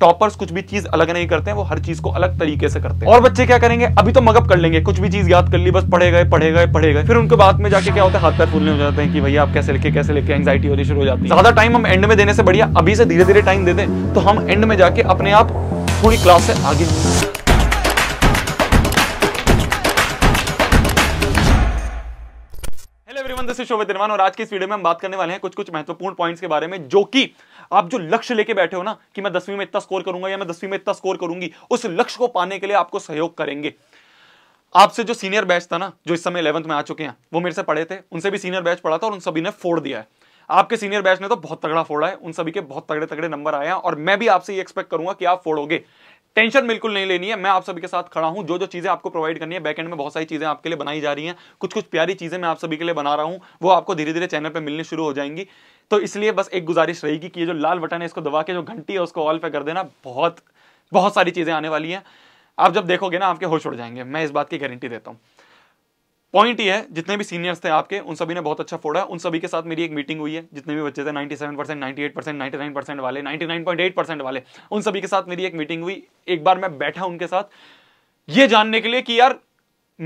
toppers कुछ भी चीज अलग नहीं करते हैं वो हर चीज को अलग तरीके से करते हैं और बच्चे क्या करेंगे अभी तो मगअप कर लेंगे कुछ भी चीज याद कर ली बस पढ़े गए पढ़े गए पढ़े गए फिर उनके बाद में जाके क्या होता है हाथ पैर फूलने हो जाते हैं कि भैया आप कैसे लिखे कैसे लिखे एंगजाइटी होनी शुरू हो जाती है ज्यादा टाइम हम एंड में देने से बढ़िया अभी से धीरे धीरे टाइम दे दें तो हम एंड में जाके अपने आप थोड़ी क्लास से आगे hello everyone this is Shobhit और आज के इस वीडियो में हम बात करने वाले हैं कुछ कुछ महत्वपूर्ण पॉइंट्स के बारे में जो कि आप जो लक्ष्य लेके बैठे हो ना कि मैं दसवीं में इतना स्कोर करूंगा या मैं दसवीं में इतना स्कोर करूंगी उस लक्ष्य को पाने के लिए आपको सहयोग करेंगे आपसे जो सीनियर बैच था ना जो इस समय इलेवंथ में आ चुके हैं वो मेरे से पढ़े थे उनसे भी सीनियर बैच पढ़ा था और उन सभी ने फोड़ दिया है आपके सीनियर बैच ने तो बहुत तगड़ा फोड़ा है उन सभी के बहुत तगड़े तगड़े नंबर आए हैं और मैं भी आपसे ये एक्सपेक्ट करूंगा कि आप फोड़ोगे टेंशन बिल्कुल नहीं लेनी है मैं आप सभी के साथ खड़ा हूं जो जो चीजें आपको प्रोवाइड करनी है बैकएंड में बहुत सारी चीजें आपके लिए बनाई जा रही हैं कुछ कुछ प्यारी चीजें मैं आप सभी के लिए बना रहा हूं वो आपको धीरे धीरे चैनल पर मिलने शुरू हो जाएंगी तो इसलिए बस एक गुजारिश रहेगी कि ये जो लाल बटन है इसको दबा के जो घंटी है उसको ऑल पे कर देना बहुत बहुत सारी चीजें आने वाली हैं आप जब देखोगे ना आपके होश उड़ जाएंगे मैं इस बात की गारंटी देता हूँ पॉइंट ये है जितने भी सीनियर्स थे आपके उन सभी ने बहुत अच्छा फोड़ा उन सभी के साथ मेरी एक मीटिंग हुई है जितने भी बच्चे थे 97 परसेंट नाइन्टी परसेंट परसेंट वाले 99.8 परसेंट वाले उन सभी के साथ मेरी एक मीटिंग हुई एक बार मैं बैठा उनके साथ ये जानने के लिए कि यार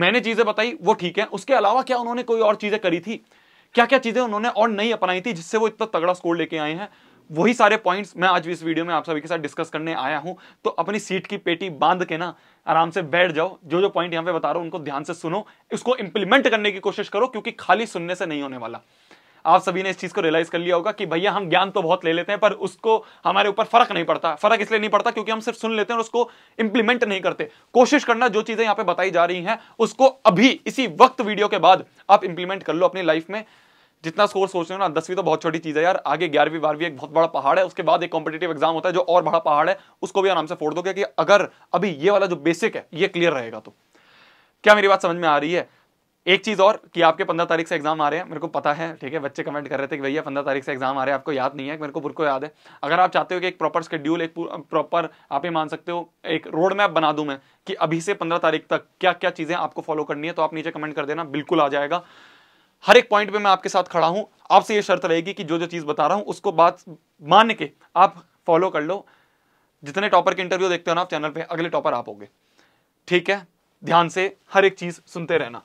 मैंने चीज़ें बताई वो ठीक है उसके अलावा क्या उन्होंने कोई और चीज़ें करी थी क्या क्या चीज़ें उन्होंने और नहीं अपनाई थी जिससे वो इतना तगड़ा स्कोर लेके आए हैं वही सारे पॉइंट्स मैं आज इस वीडियो में आप सभी के साथ डिस्कस करने आया हूं तो अपनी सीट की पेटी बांध के ना आराम से बैठ जाओ जो जो पॉइंट यहाँ पे बता रहा हूँ उनको ध्यान से सुनो इसको इंप्लीमेंट करने की कोशिश करो क्योंकि खाली सुनने से नहीं होने वाला आप सभी ने इस चीज को रियलाइज कर लिया होगा कि भैया हम ज्ञान तो बहुत ले लेते हैं पर उसको हमारे ऊपर फर्क नहीं पड़ता फर्क इसलिए नहीं पड़ता क्योंकि हम सिर्फ सुन लेते हैं और उसको इंप्लीमेंट नहीं करते कोशिश करना जो चीजें यहाँ पे बताई जा रही हैं उसको अभी इसी वक्त वीडियो के बाद आप इंप्लीमेंट कर लो अपनी लाइफ में जितना स्कोर सोच रहे हो ना दसवीं तो बहुत छोटी चीज़ है यार आगे ग्यारहवीं बारहवीं एक बहुत बड़ा पहाड़ है उसके बाद एक कॉम्पिटेटिव एग्जाम होता है जो और बड़ा पहाड़ है उसको भी आराम से फोड़ दो क्योंकि अगर अभी ये वाला जो बेसिक है ये क्लियर रहेगा तो क्या मेरी बात समझ में आ रही है एक चीज़ और कि आपके पंद्रह तारीख से एग्जाम आ रहे हैं मेरे को पता है ठीक है बच्चे कमेंट कर रहे थे कि भैया पंद्रह तारीख से एग्जाम आ रहे हैं आपको याद नहीं है मेरे को को याद है अगर आप चाहते हो कि एक प्रॉपर स्केड्यूल एक प्रॉपर आप ये मान सकते हो एक रोड मैप बना दूं मैं कि अभी से पंद्रह तारीख तक क्या क्या चीज़ें आपको फॉलो करनी है तो आप नीचे कमेंट कर देना बिल्कुल आ जाएगा हर एक पॉइंट पे मैं आपके साथ खड़ा हूं आपसे ये शर्त रहेगी कि जो जो चीज़ बता रहा हूं उसको बात मान के आप फॉलो कर लो जितने टॉपर के इंटरव्यू देखते हो ना आप चैनल पे अगले टॉपर आप होगे ठीक है ध्यान से हर एक चीज़ सुनते रहना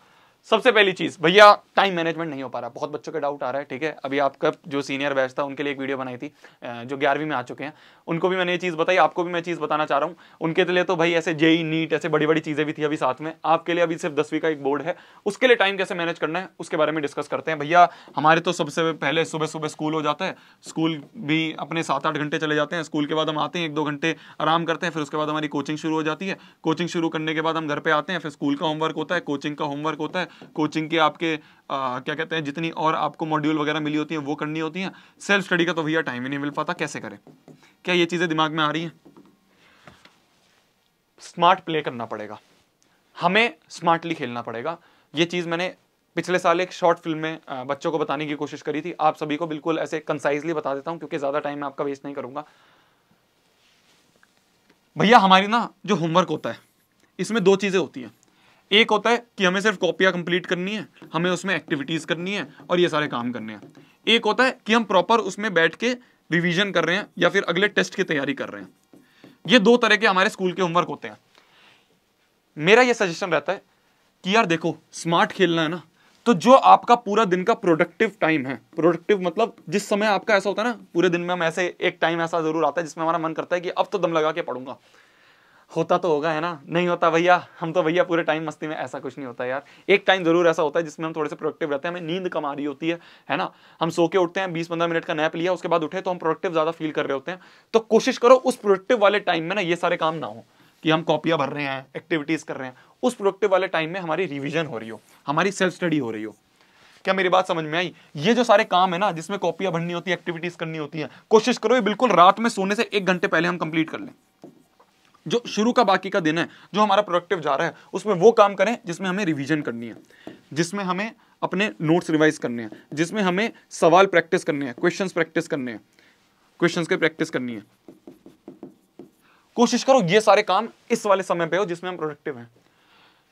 सबसे पहली चीज भैया टाइम मैनेजमेंट नहीं हो पा रहा बहुत बच्चों के डाउट आ रहा है ठीक है अभी आपका जो सीनियर बैच था उनके लिए एक वीडियो बनाई थी जो ग्यारहवीं में आ चुके हैं उनको भी मैंने ये चीज़ बताई आपको भी मैं चीज़ बताना चाह रहा हूँ उनके लिए तो भाई ऐसे जेई नीट ऐसे बड़ी बड़ी चीज़ें भी थी अभी साथ में आपके लिए अभी सिर्फ दसवीं का एक बोर्ड है उसके लिए टाइम कैसे मैनेज करना है उसके बारे में डिस्कस करते हैं भैया हमारे तो सबसे पहले सुबह सुबह स्कूल हो जाता है स्कूल भी अपने सात आठ घंटे चले जाते हैं स्कूल के बाद हम आते हैं एक दो घंटे आराम करते हैं फिर उसके बाद हमारी कोचिंग शुरू हो जाती है कोचिंग शुरू करने के बाद हम घर पर आते हैं फिर स्कूल का होमवर्क होता है कोचिंग का होमवर्क होता है कोचिंग के आपके आ, क्या कहते हैं जितनी और आपको मॉड्यूल वगैरह मिली होती हैं वो करनी होती हैं सेल्फ स्टडी का तो भैया टाइम ही नहीं मिल पाता कैसे करें क्या ये चीज़ें दिमाग में आ रही हैं स्मार्ट प्ले करना पड़ेगा हमें स्मार्टली खेलना पड़ेगा ये चीज़ मैंने पिछले साल एक शॉर्ट फिल्म में बच्चों को बताने की कोशिश करी थी आप सभी को बिल्कुल ऐसे कंसाइजली बता देता हूँ क्योंकि ज़्यादा टाइम मैं आपका वेस्ट नहीं करूँगा भैया हमारी ना जो होमवर्क होता है इसमें दो चीज़ें होती हैं एक होता है कि हमें सिर्फ कॉपियां कंप्लीट करनी है हमें उसमें एक्टिविटीज़ करनी है और ये सारे काम करने हैं एक होता है कि हम प्रॉपर उसमें बैठ के रिवीजन कर रहे हैं या फिर अगले टेस्ट की तैयारी कर रहे हैं ये दो तरह के हमारे स्कूल के होमवर्क होते हैं मेरा ये सजेशन रहता है कि यार देखो स्मार्ट खेलना है ना तो जो आपका पूरा दिन का प्रोडक्टिव टाइम है प्रोडक्टिव मतलब जिस समय आपका ऐसा होता है ना पूरे दिन में हम ऐसे एक टाइम ऐसा जरूर आता है जिसमें हमारा मन करता है कि अब तो दम लगा के पढ़ूंगा होता तो होगा है ना नहीं होता भैया हम तो भैया पूरे टाइम मस्ती में ऐसा कुछ नहीं होता यार एक टाइम जरूर ऐसा होता है जिसमें हम थोड़े से प्रोडक्टिव रहते हैं हमें नींद कम आ रही होती है है ना हम सो के उठते हैं बीस पंद्रह मिनट का नैप लिया उसके बाद उठे तो हम प्रोडक्टिव ज़्यादा फील कर रहे होते हैं तो कोशिश करो उस प्रोडक्टिव वाले टाइम में ना ये सारे काम ना हो कि हम कॉपियाँ भर रहे हैं एक्टिविटीज़ कर रहे हैं उस प्रोडक्टिव वाले टाइम में हमारी रिविजन हो रही हो हमारी सेल्फ स्टडी हो रही हो क्या मेरी बात समझ में आई ये जो सारे काम है ना जिसमें कॉपियाँ भरनी होती है एक्टिविटीज़ करनी होती है कोशिश करो ये बिल्कुल रात में सोने से एक घंटे पहले हम कंप्लीट कर लें जो शुरू का बाकी का दिन है जो हमारा प्रोडक्टिव जा रहा है उसमें वो काम करें जिसमें हमें रिविजन करनी है जिसमें हमें अपने नोट्स रिवाइज करने हैं जिसमें हमें सवाल प्रैक्टिस करने हैं क्वेश्चंस प्रैक्टिस करने हैं क्वेश्चंस के प्रैक्टिस करनी है कोशिश करो ये सारे काम इस वाले समय पे हो जिसमें हम प्रोडक्टिव हैं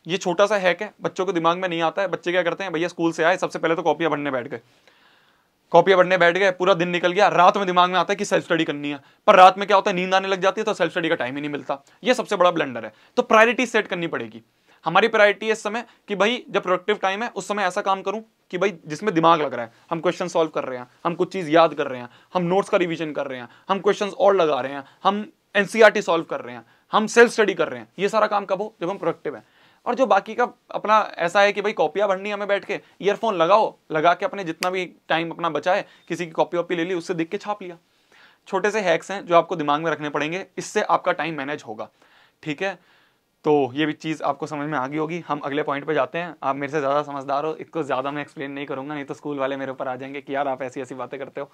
ये छोटा सा हैक है बच्चों को दिमाग में नहीं आता है बच्चे क्या करते हैं भैया स्कूल से आए सबसे पहले तो कॉपियाँ भरने बैठ गए कॉपियां पढ़ने बैठ गए पूरा दिन निकल गया रात में दिमाग में आता है कि सेल्फ स्टडी करनी है पर रात में क्या होता है नींद आने लग जाती है तो सेल्फ स्टडी का टाइम ही नहीं मिलता यह सबसे बड़ा ब्लेंडर है तो प्रायोरिटी सेट करनी पड़ेगी हमारी प्रायोरिटी इस समय कि भाई जब प्रोडक्टिव टाइम है उस समय ऐसा काम करूं कि भाई जिसमें दिमाग लग रहा है हम क्वेश्चन सॉल्व कर रहे हैं हम कुछ चीज़ याद कर रहे हैं हम नोट्स का रिवीजन कर रहे हैं हम क्वेश्चन और लगा रहे हैं हम एनसीईआरटी सॉल्व e कर रहे हैं हम सेल्फ स्टडी कर रहे हैं ये सारा काम कब हो जब हम प्रोडक्टिव हैं और जो बाकी का अपना ऐसा है कि भाई कॉपियाँ भरनी हमें बैठ के ईयरफोन लगाओ लगा के अपने जितना भी टाइम अपना बचा है किसी की कॉपी वॉपी ले ली उससे दिख के छाप लिया छोटे से हैक्स हैं जो आपको दिमाग में रखने पड़ेंगे इससे आपका टाइम मैनेज होगा ठीक है तो ये भी चीज़ आपको समझ में आ गई होगी हम अगले पॉइंट पे जाते हैं आप मेरे से ज़्यादा समझदार हो इसको ज़्यादा मैं एक्सप्लेन नहीं करूँगा नहीं तो स्कूल वाले मेरे ऊपर आ जाएंगे कि यार आप ऐसी ऐसी बातें करते हो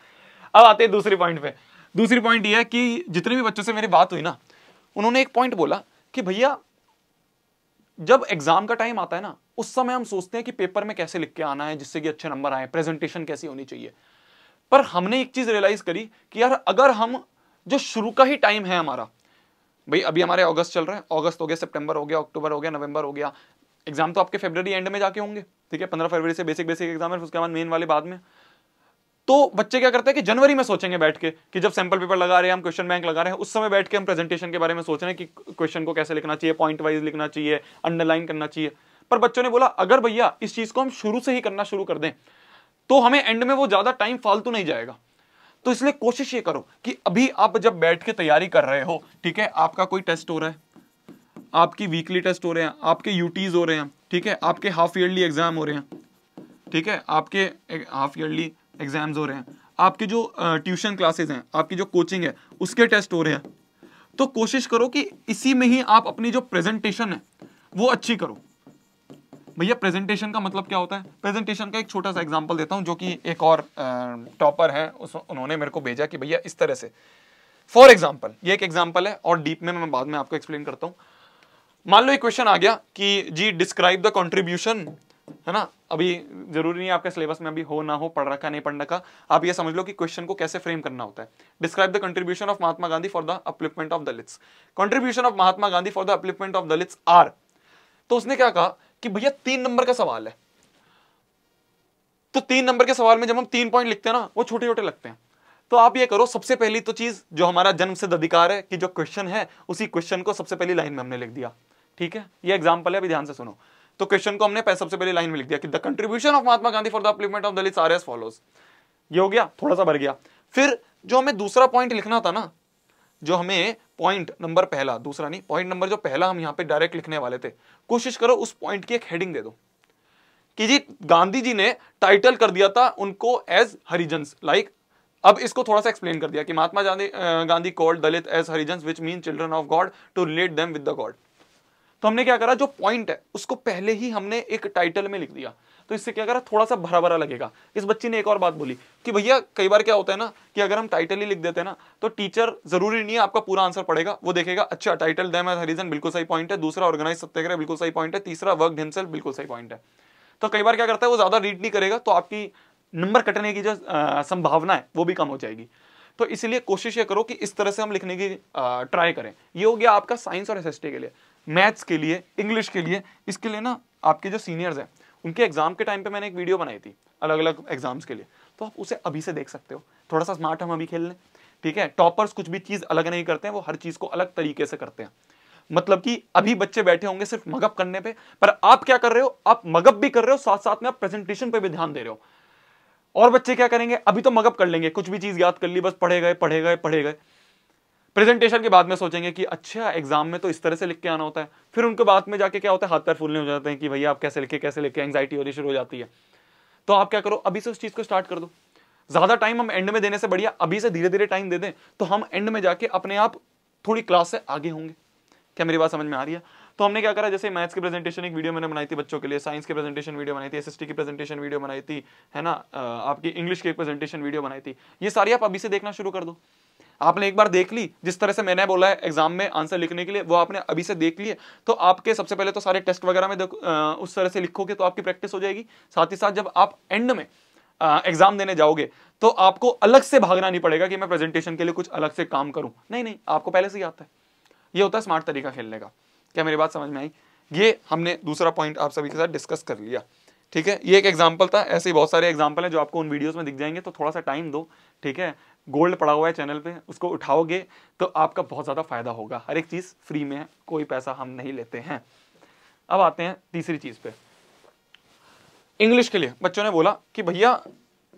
अब आते हैं दूसरी पॉइंट पे दूसरी पॉइंट ये है कि जितने भी बच्चों से मेरी बात हुई ना उन्होंने एक पॉइंट बोला कि भैया जब एग्जाम का टाइम आता है ना उस समय हम सोचते हैं कि पेपर में कैसे लिख के आना है जिससे कि अच्छे नंबर आए प्रेजेंटेशन कैसी होनी चाहिए पर हमने एक चीज रियलाइज करी कि यार अगर हम जो शुरू का ही टाइम है हमारा भाई अभी हमारे अगस्त चल रहा है अगस्त हो गया सितंबर हो गया अक्टूबर हो गया नवंबर हो गया एग्जाम तो आपके फेबर एंड में जाके होंगे ठीक है पंद्रह फरवरी से बेसिक बेसिक एग्जाम है उसके बाद मेन वाले बाद में तो बच्चे क्या करते हैं कि जनवरी में सोचेंगे बैठ के कि जब सैंपल पेपर लगा रहे हैं हम क्वेश्चन बैंक लगा रहे हैं उस समय बैठ के हम प्रेजेंटेशन के बारे में सोच रहे हैं कि क्वेश्चन को कैसे लिखना चाहिए पॉइंट वाइज लिखना चाहिए अंडरलाइन करना चाहिए पर बच्चों ने बोला अगर भैया इस चीज को हम शुरू से ही करना शुरू कर दें तो हमें एंड में वो ज्यादा टाइम फालतू नहीं जाएगा तो इसलिए कोशिश ये करो कि अभी आप जब बैठ के तैयारी कर रहे हो ठीक है आपका कोई टेस्ट हो रहा है आपकी वीकली टेस्ट हो रहे हैं आपके यूटीज हो रहे हैं ठीक है आपके हाफ ईयरली एग्जाम हो रहे हैं ठीक है आपके हाफ ईयरली एग्जाम्स हो रहे हैं आपके जो ट्यूशन क्लासेस हैं आपकी जो कोचिंग है उसके टेस्ट हो रहे हैं तो कोशिश करो कि इसी में ही आप अपनी जो प्रेजेंटेशन है वो अच्छी करो भैया प्रेजेंटेशन का मतलब क्या होता है प्रेजेंटेशन का एक छोटा सा एग्जांपल देता हूँ जो कि एक और टॉपर है उस उन्होंने मेरे को भेजा कि भैया इस तरह से फॉर एग्जाम्पल ये एक एग्जाम्पल है और डीप में मैं बाद में आपको एक्सप्लेन करता हूँ मान लो एक क्वेश्चन आ गया कि जी डिस्क्राइब द कॉन्ट्रीब्यूशन है ना अभी जरूरी नहीं आपके सिलेबस में अभी हो ना हो पढ़ रखा नहीं पढ़ रखा आप ये समझ लो कि क्वेश्चन को कैसे फ्रेम करना होता है describe the contribution of Mahatma Gandhi for the upliftment of Dalits contribution of Mahatma Gandhi for the upliftment of Dalits are तो उसने क्या कहा कि भैया तीन नंबर का सवाल है तो तीन नंबर के सवाल में जब हम तीन पॉइंट लिखते हैं ना वो छोटे छोटे लगते हैं तो आप ये करो सबसे पहली तो चीज जो हमारा जन्म से अधिकार है कि जो क्वेश्चन है उसी क्वेश्चन को सबसे पहली लाइन में हमने लिख दिया ठीक है ये एग्जाम्पल है अभी ध्यान से सुनो तो क्वेश्चन को हमने सबसे पहले लाइन में लिख दिया कि the contribution of Mahatma Gandhi for the upliftment of Dalit are as follows ये हो गया थोड़ा सा भर गया फिर जो हमें दूसरा पॉइंट लिखना था ना जो हमें पॉइंट नंबर पहला दूसरा नहीं पॉइंट नंबर जो पहला हम यहाँ पे डायरेक्ट लिखने वाले थे कोशिश करो उस पॉइंट की एक हेडिंग दे दो कि जी गांधी जी ने टाइटल कर दिया था उनको एज हरिजन्स लाइक अब इसको थोड़ा सा एक्सप्लेन कर दिया कि Mahatma Gandhi called Dalit as Harijans which mean children of God to relate them with the God तो हमने क्या करा जो पॉइंट है उसको पहले ही हमने एक टाइटल में लिख दिया तो इससे क्या करा थोड़ा सा भरा भरा लगेगा इस बच्ची ने एक और बात बोली कि भैया कई बार क्या होता है ना कि अगर हम टाइटल ही लिख देते हैं ना तो टीचर जरूरी नहीं है आपका पूरा आंसर पड़ेगा वो देखेगा अच्छा टाइटल दैम रीजन बिल्कुल सही पॉइंट है दूसरा ऑर्गेनाइज सत्याग्रह बिल्कुल सही पॉइंट है तीसरा वर्क हिमसेल्फ बिल्कुल सही पॉइंट है तो कई बार क्या करता है वो ज्यादा रीड नहीं करेगा तो आपकी नंबर कटने की जो संभावना है वो भी कम हो जाएगी तो इसलिए कोशिश ये करो कि इस तरह से हम लिखने की ट्राई करें ये हो गया आपका साइंस और एस के लिए मैथ्स के लिए इंग्लिश के लिए इसके लिए ना आपके जो सीनियर्स हैं उनके एग्जाम के टाइम पे मैंने एक वीडियो बनाई थी अलग अलग एग्जाम्स के लिए तो आप उसे अभी से देख सकते हो थोड़ा सा स्मार्ट हम अभी खेल लें ठीक है टॉपर्स कुछ भी चीज़ अलग नहीं करते हैं वो हर चीज़ को अलग तरीके से करते हैं मतलब कि अभी बच्चे बैठे होंगे सिर्फ मगअप करने पे पर आप क्या कर रहे हो आप मगअप भी कर रहे हो साथ साथ में आप प्रेजेंटेशन पे भी ध्यान दे रहे हो और बच्चे क्या करेंगे अभी तो मगअप कर लेंगे कुछ भी चीज़ याद कर ली बस पढ़े गए पढ़े गए पढ़े गए प्रेजेंटेशन के बाद में सोचेंगे कि अच्छा एग्जाम में तो इस तरह से लिख के आना होता है फिर उनके बाद में जाके क्या होता है हाथ पैर फूलने हो जाते हैं कि भैया आप कैसे लिखे कैसे लिखे एंगजाइटी होनी शुरू हो जाती है तो आप क्या करो अभी से उस चीज़ को स्टार्ट कर दो ज़्यादा टाइम हम एंड में देने से बढ़िया अभी से धीरे धीरे टाइम दे दें तो हम एंड में जाके अपने आप थोड़ी क्लास से आगे होंगे क्या मेरी बात समझ में आ रही है तो हमने क्या करा जैसे मैथ्स की प्रेजेंटेशन एक वीडियो मैंने बनाई थी बच्चों के लिए साइंस की प्रेजेंटेशन वीडियो बनाई थी एसएसटी की प्रेजेंटेशन वीडियो बनाई थी है ना आपकी इंग्लिश की प्रेजेंटेशन वीडियो बनाई थी ये सारी आप अभी से देखना शुरू कर दो आपने एक बार देख ली जिस तरह से मैंने बोला है एग्जाम में आंसर लिखने के लिए वो आपने अभी से देख लिए तो आपके सबसे पहले तो सारे टेस्ट वगैरह में देखो उस तरह से लिखोगे तो आपकी प्रैक्टिस हो जाएगी साथ ही साथ जब आप एंड में एग्जाम देने जाओगे तो आपको अलग से भागना नहीं पड़ेगा कि मैं प्रेजेंटेशन के लिए कुछ अलग से काम करूं नहीं नहीं आपको पहले से ही आता है ये होता है स्मार्ट तरीका खेलने का क्या मेरी बात समझ में आई ये हमने दूसरा पॉइंट आप सभी के साथ डिस्कस कर लिया ठीक है ये एक एग्जाम्पल था ऐसे ही बहुत सारे एग्जाम्पल हैं जो आपको उन वीडियोस में दिख जाएंगे तो थोड़ा सा टाइम दो ठीक है गोल्ड पड़ा हुआ है चैनल पे उसको उठाओगे तो आपका बहुत ज़्यादा फायदा होगा हर एक चीज़ फ्री में है कोई पैसा हम नहीं लेते हैं अब आते हैं तीसरी चीज़ पे इंग्लिश के लिए बच्चों ने बोला कि भैया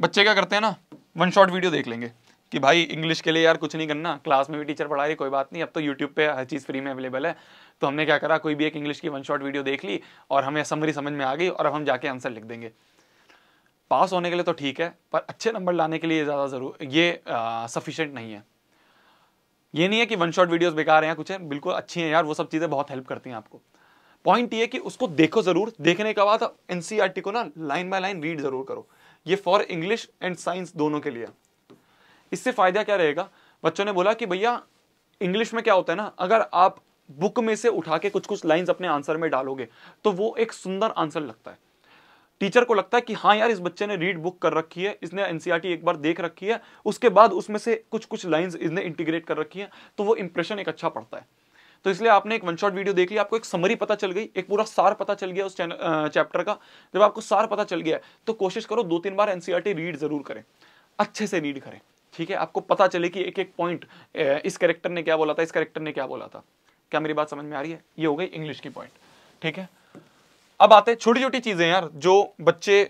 बच्चे क्या करते हैं ना वन शॉट वीडियो देख लेंगे कि भाई इंग्लिश के लिए यार कुछ नहीं करना क्लास में भी टीचर पढ़ा रही कोई बात नहीं अब तो यूट्यूब पे हर चीज़ फ्री में अवेलेबल है तो हमने क्या करा कोई भी एक इंग्लिश की वन शॉट वीडियो देख ली और हमें समरी समझ में आ गई और अब हम जाके आंसर लिख देंगे पास होने के लिए तो ठीक है पर अच्छे नंबर लाने के लिए ज़्यादा ज़रूर ये सफिशेंट नहीं है ये नहीं है कि वन शॉट वीडियोस बेकार हैं कुछ हैं बिल्कुल अच्छी हैं यार वो सब चीज़ें बहुत हेल्प करती हैं आपको पॉइंट ये कि उसको देखो ज़रूर देखने के बाद एन e को ना लाइन बाय लाइन रीड ज़रूर करो ये फॉर इंग्लिश एंड साइंस दोनों के लिए इससे फ़ायदा क्या रहेगा बच्चों ने बोला कि भैया इंग्लिश में क्या होता है ना अगर आप बुक में से उठा के कुछ कुछ लाइंस अपने आंसर में डालोगे तो वो एक सुंदर आंसर लगता है टीचर को लगता है कि हाँ यार इस बच्चे ने रीड बुक कर रखी है इसने एनसीईआरटी e एक बार देख रखी है उसके बाद उसमें से कुछ कुछ लाइंस इसने इंटीग्रेट कर रखी है तो वो इंप्रेशन एक अच्छा पड़ता है तो इसलिए आपने एक वन शॉट वीडियो देख लिया आपको एक समरी पता चल गई एक पूरा सार पता चल गया उस चैप्टर का जब आपको सार पता चल गया तो कोशिश करो दो तीन बार एनसीआरटी रीड e जरूर करें अच्छे से रीड करें ठीक है आपको पता चले कि एक एक पॉइंट इस कैरेक्टर ने क्या बोला था इस कैरेक्टर ने क्या बोला था क्या मेरी बात समझ में आ रही है ये हो गई इंग्लिश की पॉइंट ठीक है अब आते हैं छोटी छोटी चीज़ें यार जो बच्चे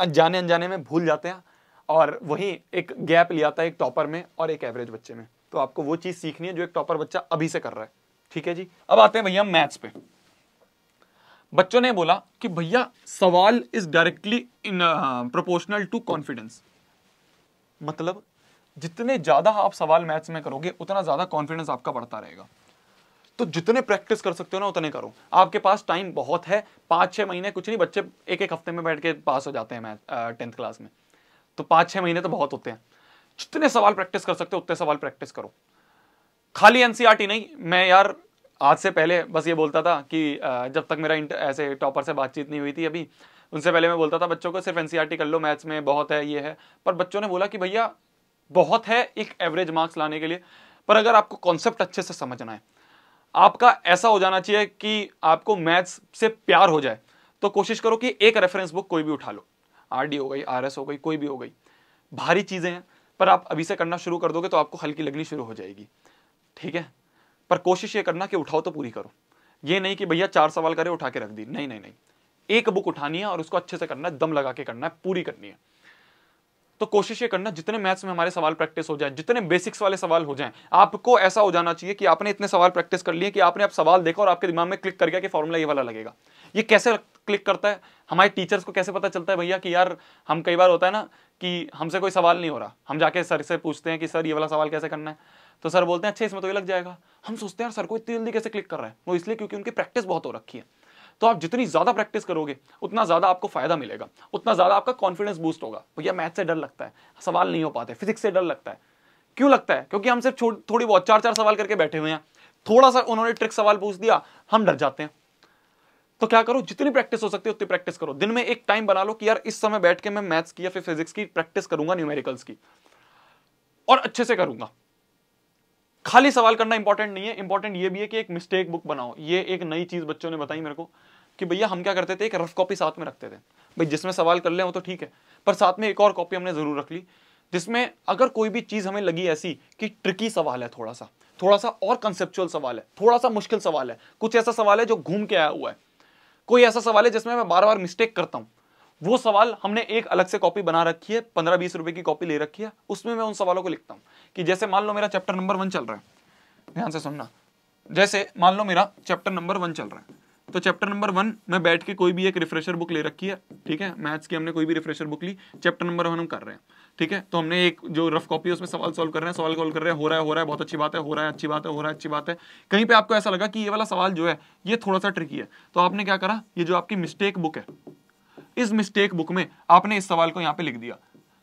अनजाने अनजाने में भूल जाते हैं और वही एक गैप ले आता है एक टॉपर में और एक एवरेज बच्चे में तो आपको वो चीज़ सीखनी है जो एक टॉपर बच्चा अभी से कर रहा है ठीक है जी अब आते हैं भैया मैथ्स पे बच्चों ने बोला कि भैया सवाल is directly in proportional to confidence मतलब जितने ज़्यादा आप सवाल मैथ्स में करोगे उतना ज़्यादा कॉन्फिडेंस आपका बढ़ता रहेगा तो जितने प्रैक्टिस कर सकते हो ना उतने करो आपके पास टाइम बहुत है पाँच छः महीने कुछ नहीं बच्चे एक एक हफ्ते में बैठ के पास हो जाते हैं मैथ टेंथ क्लास में तो पाँच छः महीने तो बहुत होते हैं जितने सवाल प्रैक्टिस कर सकते हो उतने सवाल प्रैक्टिस करो खाली एन e नहीं मैं यार आज से पहले बस ये बोलता था कि जब तक मेरा ऐसे टॉपर से बातचीत नहीं हुई थी अभी उनसे पहले मैं बोलता था बच्चों को सिर्फ एन e कर लो मैथ्स में बहुत है ये है पर बच्चों ने बोला कि भैया बहुत है एक एवरेज मार्क्स लाने के लिए पर अगर आपको कॉन्सेप्ट अच्छे से समझना है आपका ऐसा हो जाना चाहिए कि आपको मैथ्स से प्यार हो जाए तो कोशिश करो कि एक रेफरेंस बुक कोई भी उठा लो आर हो गई आर हो गई कोई भी हो गई भारी चीज़ें हैं पर आप अभी से करना शुरू कर दोगे तो आपको हल्की लगनी शुरू हो जाएगी ठीक है पर कोशिश ये करना कि उठाओ तो पूरी करो ये नहीं कि भैया चार सवाल करे उठा के रख दी नहीं नहीं नहीं एक बुक उठानी है और उसको अच्छे से करना है दम लगा के करना है पूरी करनी है तो कोशिश ये करना जितने मैथ्स में हमारे सवाल प्रैक्टिस हो जाए जितने बेसिक्स वाले सवाल हो जाए आपको ऐसा हो जाना चाहिए कि आपने इतने सवाल प्रैक्टिस कर लिए कि आपने आप सवाल देखा और आपके दिमाग में क्लिक कर गया कि फॉर्मूला ये वाला लगेगा ये कैसे क्लिक करता है हमारे टीचर्स को कैसे पता चलता है भैया कि यार हम कई बार होता है ना कि हमसे कोई सवाल नहीं हो रहा हम जाके सर से पूछते हैं कि सर ये वाला सवाल कैसे करना है तो सर बोलते हैं अच्छा इसमें तो ये लग जाएगा हम सोचते हैं सर को इतनी जल्दी कैसे क्लिक कर रहा है वो इसलिए क्योंकि उनकी प्रैक्टिस बहुत हो रखी है तो आप जितनी ज़्यादा प्रैक्टिस करोगे उतना ज़्यादा आपको फ़ायदा मिलेगा उतना ज़्यादा आपका कॉन्फिडेंस बूस्ट होगा भैया मैथ से डर लगता है सवाल नहीं हो पाते फिजिक्स से डर लगता है क्यों लगता है क्योंकि हम सिर्फ थोड़ी बहुत चार चार सवाल करके बैठे हुए हैं थोड़ा सा उन्होंने ट्रिक सवाल पूछ दिया हम डर जाते हैं तो क्या करो जितनी प्रैक्टिस हो सकती है उतनी प्रैक्टिस करो दिन में एक टाइम बना लो कि यार इस समय बैठ के मैं मैथ्स की या फिर फिजिक्स की प्रैक्टिस करूंगा न्यूमेरिकल्स की और अच्छे से करूंगा खाली सवाल करना इंपॉर्टेंट नहीं है इंपॉर्टेंट ये भी है कि एक मिस्टेक बुक बनाओ ये एक नई चीज बच्चों ने बताई मेरे को कि भैया हम क्या करते थे एक रफ कॉपी साथ में रखते थे भाई जिसमें सवाल कर ले वो तो ठीक है पर साथ में एक और कॉपी हमने जरूर रख ली जिसमें अगर कोई भी चीज हमें लगी ऐसी कि ट्रिकी सवाल है थोड़ा सा थोड़ा सा और कंसेप्चुअल सवाल है थोड़ा सा मुश्किल सवाल है कुछ ऐसा सवाल है जो घूम के आया हुआ है कोई ऐसा सवाल है जिसमें मैं बार बार मिस्टेक करता हूँ वो सवाल हमने एक अलग से कॉपी बना रखी है पंद्रह बीस रुपए की कॉपी ले रखी है उसमें मैं उन सवालों को लिखता हूँ कि जैसे मान लो मेरा चैप्टर नंबर वन चल रहा है ध्यान से सुनना जैसे मान लो मेरा चैप्टर नंबर वन चल रहा है तो चैप्टर नंबर वन में बैठ के कोई भी एक रिफ्रेशर बुक ले रखी है ठीक है मैथ्स की हमने कोई भी रिफ्रेशर बुक ली चैप्टर नंबर वन हम कर रहे हैं ठीक है तो हमने एक जो रफ कॉपी है उसमें सवाल सॉल्व कर रहे हैं सवाल कॉल कर रहे हैं हो रहा है हो रहा है बहुत अच्छी बात है हो रहा है अच्छी बात है हो रहा है अच्छी बात है कहीं पर आपको ऐसा लगा कि ये वाला सवाल जो है ये थोड़ा सा ट्रिकी है तो आपने क्या करा ये जो आपकी मिस्टेक बुक है इस मिस्टेक बुक में आपने इस सवाल को यहाँ पे लिख दिया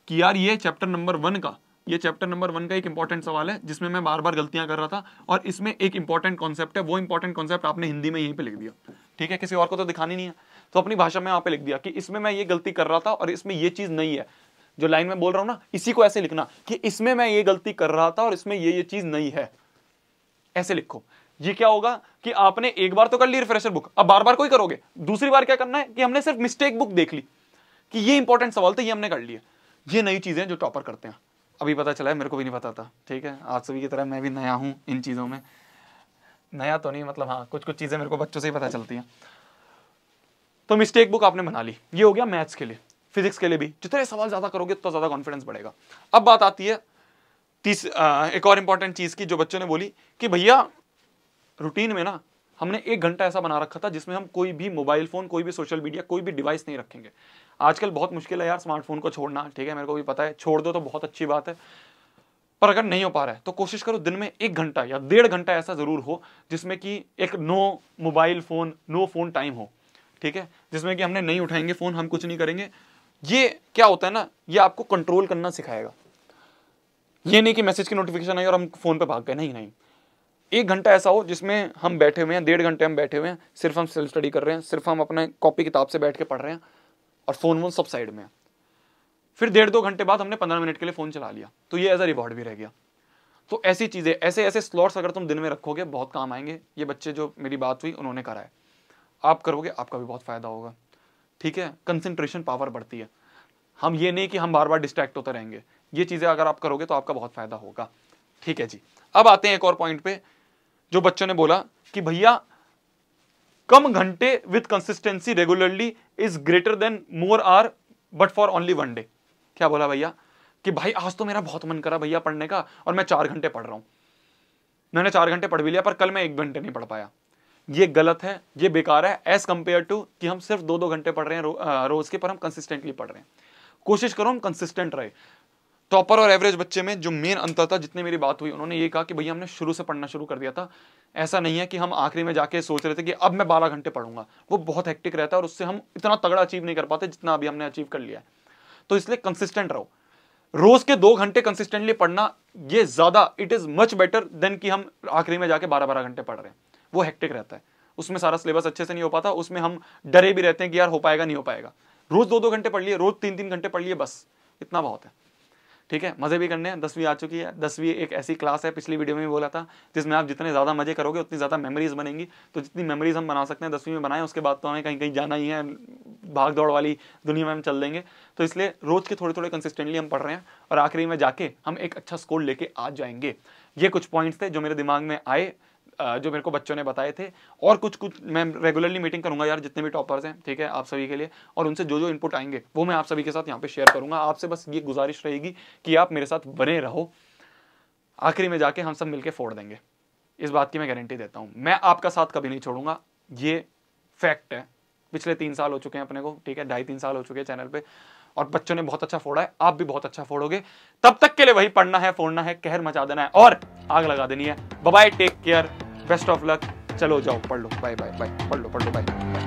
कि यार ये चैप्टर नंबर वन का ये चैप्टर नंबर वन का एक इंपॉर्टेंट सवाल है जिसमें मैं बार बार गलतियां कर रहा था और इसमें एक इंपॉर्टेंट कॉन्सेप्ट है वो इंपॉर्टेंट कॉन्सेप्ट आपने हिंदी में यहीं पे लिख दिया ठीक है किसी और को तो दिखानी नहीं है तो अपनी भाषा में यहाँ पे लिख दिया कि इसमें मैं ये गलती कर रहा था और इसमें ये चीज नहीं है जो लाइन में बोल रहा हूँ ना इसी को ऐसे लिखना कि इसमें मैं ये गलती कर रहा था और इसमें ये ये चीज नहीं है ऐसे लिखो ये क्या होगा कि आपने एक बार तो कर ली रिफ्रेशर बुक अब बार बार कोई करोगे दूसरी बार क्या करना है कि हमने सिर्फ मिस्टेक बुक देख ली कि ये इंपॉर्टेंट सवाल था तो ये हमने कर लिया ये नई चीज़ें जो टॉपर करते हैं अभी पता चला है मेरे को भी नहीं पता था ठीक है आप सभी की तरह मैं भी नया हूं इन चीज़ों में नया तो नहीं मतलब हाँ कुछ कुछ चीज़ें मेरे को बच्चों से ही पता चलती हैं तो मिस्टेक बुक आपने बना ली ये हो गया मैथ्स के लिए फिजिक्स के लिए भी जितने सवाल ज़्यादा करोगे उतना तो ज़्यादा कॉन्फिडेंस बढ़ेगा अब बात आती है तीस आ, एक और इंपॉर्टेंट चीज़ की जो बच्चों ने बोली कि भैया रूटीन में ना हमने एक घंटा ऐसा बना रखा था जिसमें हम कोई भी मोबाइल फ़ोन कोई भी सोशल मीडिया कोई भी डिवाइस नहीं रखेंगे आजकल बहुत मुश्किल है यार स्मार्टफोन को छोड़ना ठीक है मेरे को भी पता है छोड़ दो तो बहुत अच्छी बात है पर अगर नहीं हो पा रहा है तो कोशिश करो दिन में एक घंटा या डेढ़ घंटा ऐसा ज़रूर हो जिसमें कि एक no mobile phone no phone time हो ठीक है जिसमें कि हमने नहीं उठाएंगे फ़ोन हम कुछ नहीं करेंगे ये क्या होता है ना ये आपको कंट्रोल करना सिखाएगा ये नहीं कि मैसेज की नोटिफिकेशन आई और हम फ़ोन पे भाग गए नहीं नहीं एक घंटा ऐसा हो जिसमें हम बैठे हुए हैं डेढ़ घंटे हम बैठे हुए हैं सिर्फ हम सेल्फ स्टडी कर रहे हैं सिर्फ हम अपने कॉपी किताब से बैठ के पढ़ रहे हैं और फ़ोन वोन सब साइड में है फिर डेढ़ दो घंटे बाद हमने पंद्रह मिनट के लिए फ़ोन चला लिया तो ये एज अ रिवॉर्ड भी रह गया तो ऐसी चीज़ें ऐसे ऐसे स्लॉट्स अगर तुम दिन में रखोगे बहुत काम आएंगे ये बच्चे जो मेरी बात हुई उन्होंने करा है आप करोगे आपका भी बहुत फ़ायदा होगा ठीक है कंसेंट्रेशन पावर बढ़ती है हम ये नहीं कि हम बार बार डिस्ट्रैक्ट होते रहेंगे ये चीज़ें अगर आप करोगे तो आपका बहुत फ़ायदा होगा ठीक है जी अब आते हैं एक और पॉइंट पे जो बच्चों ने बोला कि भैया कम घंटे with consistency regularly is greater than more hours but for only one day क्या बोला भैया कि भाई आज तो मेरा बहुत मन करा भैया पढ़ने का और मैं चार घंटे पढ़ रहा हूं मैंने चार घंटे पढ़ भी लिया पर कल मैं एक घंटे नहीं पढ़ पाया ये गलत है ये बेकार है एज कंपेयर टू कि हम सिर्फ दो दो घंटे पढ़ रहे हैं रो, रोज के पर हम कंसिस्टेंटली पढ़ रहे हैं कोशिश करो हम कंसिस्टेंट रहे टॉपर और एवरेज बच्चे में जो मेन अंतर था जितने मेरी बात हुई उन्होंने ये कहा कि भैया हमने शुरू से पढ़ना शुरू कर दिया था ऐसा नहीं है कि हम आखिरी में जाके सोच रहे थे कि अब मैं बारह घंटे पढ़ूंगा वो बहुत हेक्टिक रहता है और उससे हम इतना तगड़ा अचीव नहीं कर पाते जितना अभी हमने अचीव कर लिया है तो इसलिए कंसिस्टेंट रहो रोज के दो घंटे कंसिस्टेंटली पढ़ना ये ज्यादा it is much better than कि हम आखिरी में जाके बारह बारह घंटे पढ़ रहे हैं वो हेक्टिक रहता है उसमें सारा सिलेबस अच्छे से नहीं हो पाता उसमें हम डरे भी रहते हैं कि यार हो पाएगा नहीं हो पाएगा रोज दो दो घंटे पढ़ लिए रोज तीन तीन घंटे पढ़ लिए बस इतना बहुत है ठीक है मज़े भी करने हैं दसवीं आ चुकी है दसवीं एक ऐसी क्लास है पिछली वीडियो में भी बोला था जिसमें आप जितने ज़्यादा मज़े करोगे उतनी ज़्यादा मेमोरीज बनेंगी तो जितनी मेमोरीज हम बना सकते हैं दसवीं में बनाएं उसके बाद तो हमें कहीं कहीं जाना ही है भाग दौड़ वाली दुनिया में हम चल देंगे तो इसलिए रोज़ के थोड़े थोड़े कंसिस्टेंटली हम पढ़ रहे हैं और आखिरी में जाके हम एक अच्छा स्कोर लेके आ जाएंगे ये कुछ पॉइंट्स थे जो मेरे दिमाग में आए जो मेरे को बच्चों ने बताए थे और कुछ कुछ मैं रेगुलरली मीटिंग करूंगा यार जितने भी टॉपर्स हैं ठीक है आप सभी के लिए और उनसे जो जो इनपुट आएंगे वो मैं आप सभी के साथ यहाँ पे शेयर करूंगा आपसे बस ये गुजारिश रहेगी कि आप मेरे साथ बने रहो आखिरी में जाके हम सब मिलकर फोड़ देंगे इस बात की मैं गारंटी देता हूँ मैं आपका साथ कभी नहीं छोड़ूंगा ये फैक्ट है पिछले तीन साल हो चुके हैं अपने को ठीक है ढाई तीन साल हो चुके हैं चैनल पे और बच्चों ने बहुत अच्छा फोड़ा है आप भी बहुत अच्छा फोड़ोगे तब तक के लिए वही पढ़ना है फोड़ना है कहर मचा देना है और आग लगा देनी है bye take care best of luck चलो जाओ पढ़ लो बाय बाय बाय पढ़ लो पढ़ लो बाय